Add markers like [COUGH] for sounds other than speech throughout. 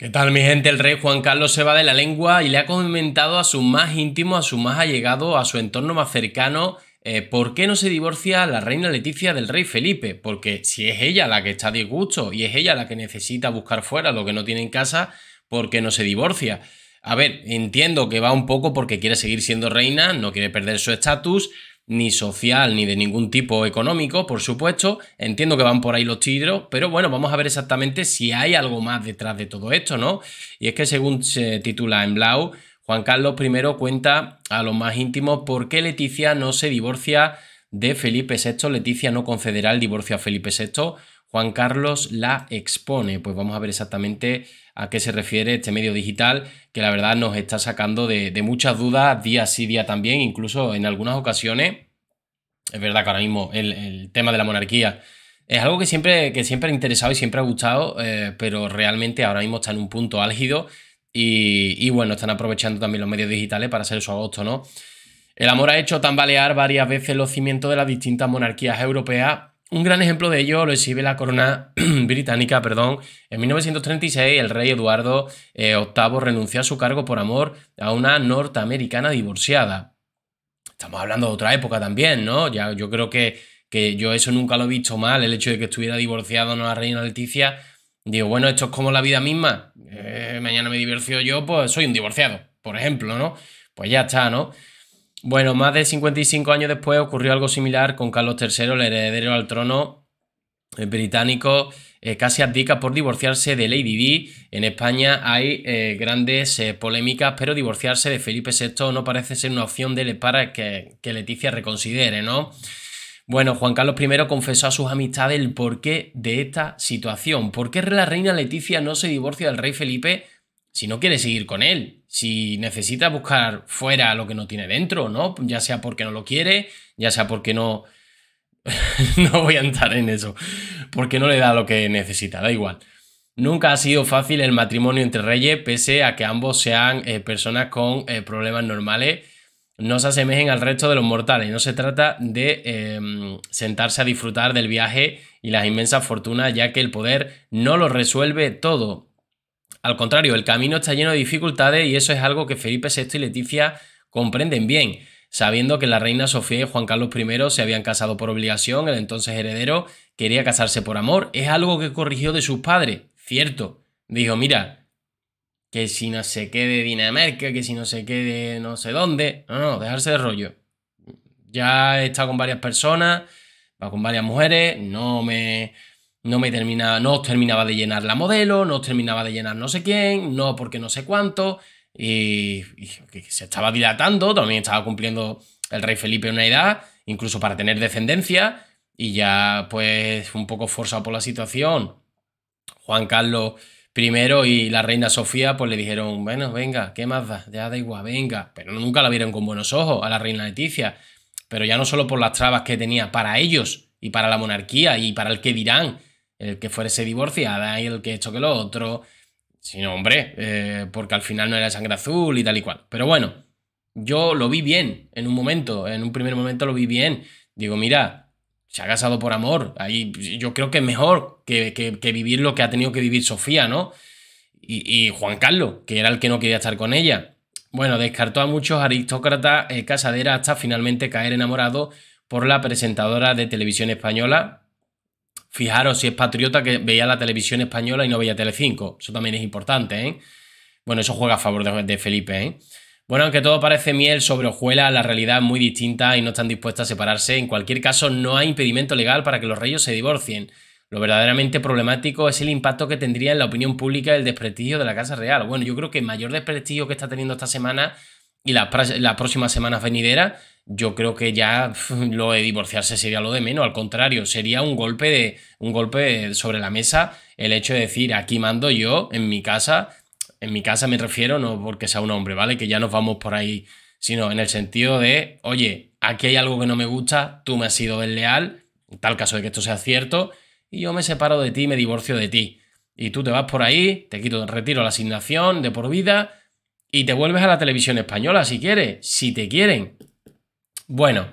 ¿Qué tal mi gente? El rey Juan Carlos se va de la lengua y le ha comentado a su más íntimo, a su más allegado, a su entorno más cercano, eh, por qué no se divorcia la reina Leticia del rey Felipe. Porque si es ella la que está a disgusto y es ella la que necesita buscar fuera lo que no tiene en casa, ¿por qué no se divorcia? A ver, entiendo que va un poco porque quiere seguir siendo reina, no quiere perder su estatus, ni social, ni de ningún tipo económico, por supuesto. Entiendo que van por ahí los tiros, pero bueno, vamos a ver exactamente si hay algo más detrás de todo esto, ¿no? Y es que según se titula en Blau, Juan Carlos I cuenta a los más íntimos por qué Leticia no se divorcia de Felipe VI. Leticia no concederá el divorcio a Felipe VI Juan Carlos la expone. Pues vamos a ver exactamente a qué se refiere este medio digital, que la verdad nos está sacando de, muchas dudas día sí, día también, incluso en algunas ocasiones. Es verdad que ahora mismo el, tema de la monarquía es algo que siempre, que siempre ha interesado y siempre ha gustado, eh, pero realmente ahora mismo está en un punto álgido y, y, bueno, están aprovechando también los medios digitales para hacer su agosto, ¿no? El amor ha hecho tambalear varias veces los cimientos de las distintas monarquías europeas un gran ejemplo de ello lo exhibe la corona [CLEARS THROAT] británica, perdón. En 1936 el rey Eduardo eh, VIII renunció a su cargo por amor a una norteamericana divorciada. Estamos hablando de otra época también, ¿no? Ya, yo creo que, que yo eso nunca lo he visto mal, el hecho de que estuviera divorciado no la reina Leticia. Digo, bueno, esto es como la vida misma. Eh, mañana me divorcio yo, pues soy un divorciado, por ejemplo, ¿no? Pues ya está, ¿no? Bueno, más de 55 años después ocurrió algo similar con Carlos III, el heredero al trono eh, británico. Eh, casi abdica por divorciarse de Lady Di. En España hay eh, grandes polémicas, pero divorciarse de Felipe VI no parece ser una opción de, para que, que Leticia reconsidere, ¿no? Bueno, Juan Carlos I confesó a sus amistades el porqué de esta situación. ¿Por qué la reina Leticia no se divorcia del rey Felipe si no quiere seguir con él, si necesita buscar fuera lo que no tiene dentro, ¿no? Ya sea porque no lo quiere, ya sea porque no... [LAUGHS] no voy a entrar en eso, porque no le da lo que necesita, da igual. Nunca ha sido fácil el matrimonio entre reyes, pese a que ambos sean eh, personas con eh, problemas normales, no se asemejen al resto de los mortales. No se trata de em, sentarse a disfrutar del viaje y las inmensas fortunas, ya que el poder no lo resuelve todo. Al contrario, el camino está lleno de dificultades y eso es algo que Felipe VI y Leticia comprenden bien, sabiendo que la reina Sofía y Juan Carlos I se habían casado por obligación, el entonces heredero quería casarse por amor, es algo que corrigió de sus padres, cierto. Dijo, mira, que si no se quede Dinamarca, que si no se quede no sé dónde, no, no, dejarse de rollo. Ya he estado con varias personas, con varias mujeres, no me no me terminaba, no os terminaba de llenar la modelo, no os terminaba de llenar no sé quién, no porque no sé cuánto, y, se estaba dilatando, también estaba cumpliendo el rey Felipe una edad, incluso para tener descendencia, y ya pues un poco forzado por la situación, Juan Carlos I y la reina Sofía pues le dijeron, bueno, venga, ¿qué más da? Ya da igual, venga, pero nunca la vieron con buenos ojos a la reina Leticia, pero ya no solo por las trabas que tenía para ellos y para la monarquía y para el que dirán, el que fuese divorciada y el que esto que lo otro. Sino, hombre, eh, porque al final no era sangre azul y tal y cual. Pero bueno, yo lo vi bien en un momento, en un primer momento lo vi bien. Digo, mira, se ha casado por amor. Ahí yo creo que es mejor que, que, vivir lo que ha tenido que vivir Sofía, ¿no? Y, Juan Carlos, que era el que no quería estar con ella. Bueno, descartó a muchos aristócratas eh, casaderas hasta finalmente caer enamorado por la presentadora de televisión española, Fijaros si es patriota que veía la televisión española y no veía Telecinco. Eso también es importante, ¿eh? Bueno, eso juega a favor de, Felipe, ¿eh? Bueno, aunque todo parece miel sobre hojuela, la realidad es muy distinta y no están dispuestas a separarse. En cualquier caso, no hay impedimento legal para que los reyes se divorcien. Lo verdaderamente problemático es el impacto que tendría en la opinión pública el desprestigio de la Casa Real. Bueno, yo creo que el mayor desprestigio que está teniendo esta semana y las próximas semanas venideras yo creo que ya [LAUGHS] lo de divorciarse sería lo de menos, al contrario, sería un golpe, de, un golpe sobre la mesa el hecho de decir, aquí mando yo en mi casa, en mi casa me refiero no porque sea un hombre, ¿vale? Que ya nos vamos por ahí, sino en el sentido de, oye, aquí hay algo que no me gusta, tú me has sido desleal, en tal caso de que esto sea cierto, y yo me separo de ti, me divorcio de ti. Y tú te vas por ahí, te quito, retiro la asignación de por vida y te vuelves a la televisión española si quieres, si te quieren. Bueno,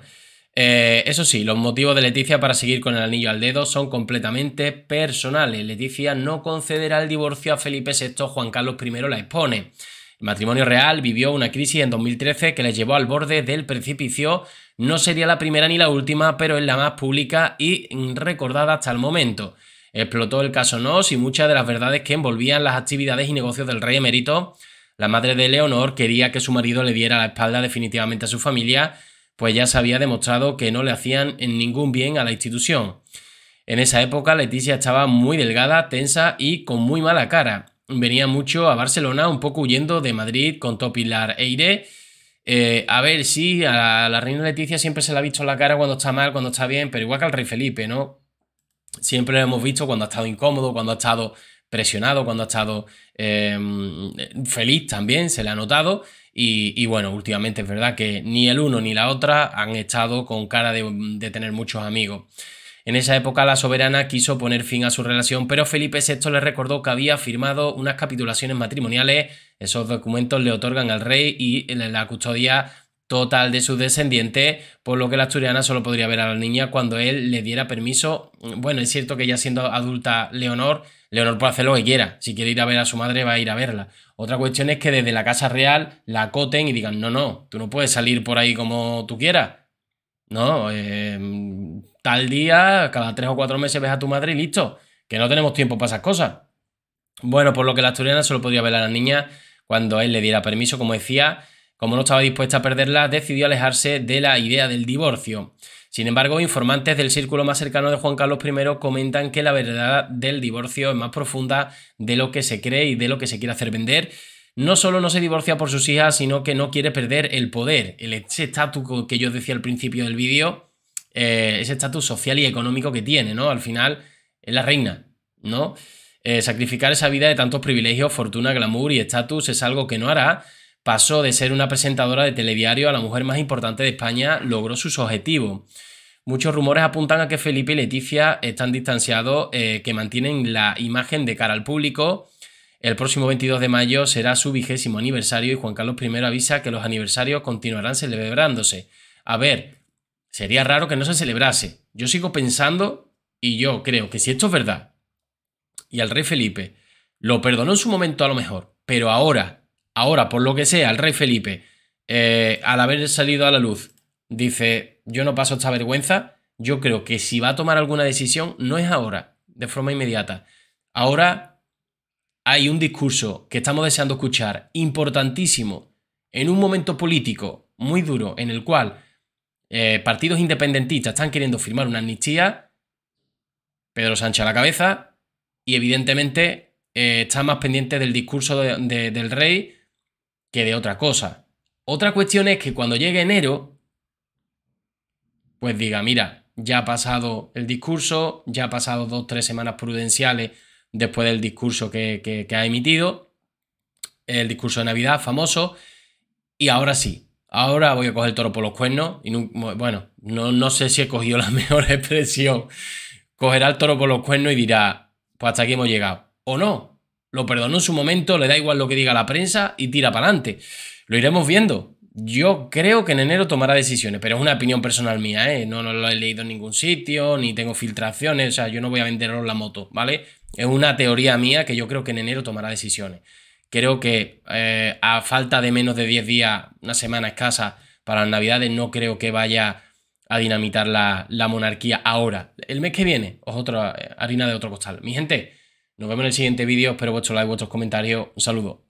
eh, eso sí, los motivos de Leticia para seguir con el anillo al dedo son completamente personales. Leticia no concederá el divorcio a Felipe VI, Juan Carlos I la expone. El matrimonio real vivió una crisis en 2013 que les llevó al borde del precipicio. No sería la primera ni la última, pero es la más pública y recordada hasta el momento. Explotó el caso Nos y muchas de las verdades que envolvían las actividades y negocios del rey emérito. La madre de Leonor quería que su marido le diera la espalda definitivamente a su familia pues ya se había demostrado que no le hacían ningún bien a la institución. En esa época Leticia estaba muy delgada, tensa y con muy mala cara. Venía mucho a Barcelona, un poco huyendo de Madrid con Topilar Eire. Eh, a ver, sí, a la, reina Leticia siempre se le ha visto la cara cuando está mal, cuando está bien, pero igual que al rey Felipe, ¿no? Siempre lo hemos visto cuando ha estado incómodo, cuando ha estado presionado, cuando ha estado eh, feliz también, se le ha notado. Y, bueno, últimamente es verdad que ni el uno ni la otra han estado con cara de, de tener muchos amigos. En esa época la soberana quiso poner fin a su relación, pero Felipe VI le recordó que había firmado unas capitulaciones matrimoniales. Esos documentos le otorgan al rey y la custodia total de sus descendientes, por lo que la asturiana solo podría ver a la niña cuando él le diera permiso. Bueno, es cierto que ya siendo adulta Leonor Leonor puede hacer lo que quiera. Si quiere ir a ver a su madre, va a ir a verla. Otra cuestión es que desde la Casa Real la acoten y digan, no, no, tú no puedes salir por ahí como tú quieras. No, em, tal día, cada tres o cuatro meses ves a tu madre y listo. Que no tenemos tiempo para esas cosas. Bueno, por lo que la asturiana solo podía ver a la niña cuando él le diera permiso, como decía, como no estaba dispuesta a perderla, decidió alejarse de la idea del divorcio. Sin embargo, informantes del círculo más cercano de Juan Carlos I comentan que la verdad del divorcio es más profunda de lo que se cree y de lo que se quiere hacer vender. No solo no se divorcia por sus hijas, sino que no quiere perder el poder, el estatus que yo decía al principio del vídeo, eh, ese estatus social y económico que tiene, ¿no? Al final es la reina, ¿no? Eh, sacrificar esa vida de tantos privilegios, fortuna, glamour y estatus es algo que no hará, Pasó de ser una presentadora de telediario a la mujer más importante de España, logró sus objetivos. Muchos rumores apuntan a que Felipe y Leticia están distanciados, eh, que mantienen la imagen de cara al público. El próximo 22 de mayo será su vigésimo aniversario y Juan Carlos I avisa que los aniversarios continuarán celebrándose. A ver, sería raro que no se celebrase. Yo sigo pensando y yo creo que si esto es verdad y al rey Felipe lo perdonó en su momento a lo mejor, pero ahora Ahora, por lo que sea, el rey Felipe, eh, al haber salido a la luz, dice, yo no paso esta vergüenza, yo creo que si va a tomar alguna decisión, no es ahora, de forma inmediata. Ahora hay un discurso que estamos deseando escuchar, importantísimo, en un momento político muy duro, en el cual eh, partidos independentistas están queriendo firmar una amnistía, Pedro Sánchez a la cabeza, y evidentemente eh, está más pendiente del discurso del rey que de otra cosa. Otra cuestión es que cuando llegue enero, pues diga, mira, ya ha pasado el discurso, ya ha pasado dos, tres semanas prudenciales después del discurso que, ha emitido, el discurso de Navidad famoso, y ahora sí, ahora voy a coger el toro por los cuernos, y bueno, no, no sé si he cogido la [LAUGHS] mejor expresión, cogerá el toro por los cuernos y dirá, pues hasta aquí hemos llegado, o no, lo perdonó en su momento, le da igual lo que diga la prensa y tira para adelante. Lo iremos viendo. Yo creo que en enero tomará decisiones, pero es una opinión personal mía, ¿eh? No, lo he leído en ningún sitio, ni tengo filtraciones, o sea, yo no voy a venderos la moto, ¿vale? Es una teoría mía que yo creo que en enero tomará decisiones. Creo que eh, a falta de menos de 10 días, una semana escasa para las navidades, no creo que vaya a dinamitar la, la monarquía ahora. El mes que viene, es otra eh, harina de otro costal. Mi gente, nos vemos en el siguiente vídeo. Espero vuestro like, vuestros comentarios. Un saludo.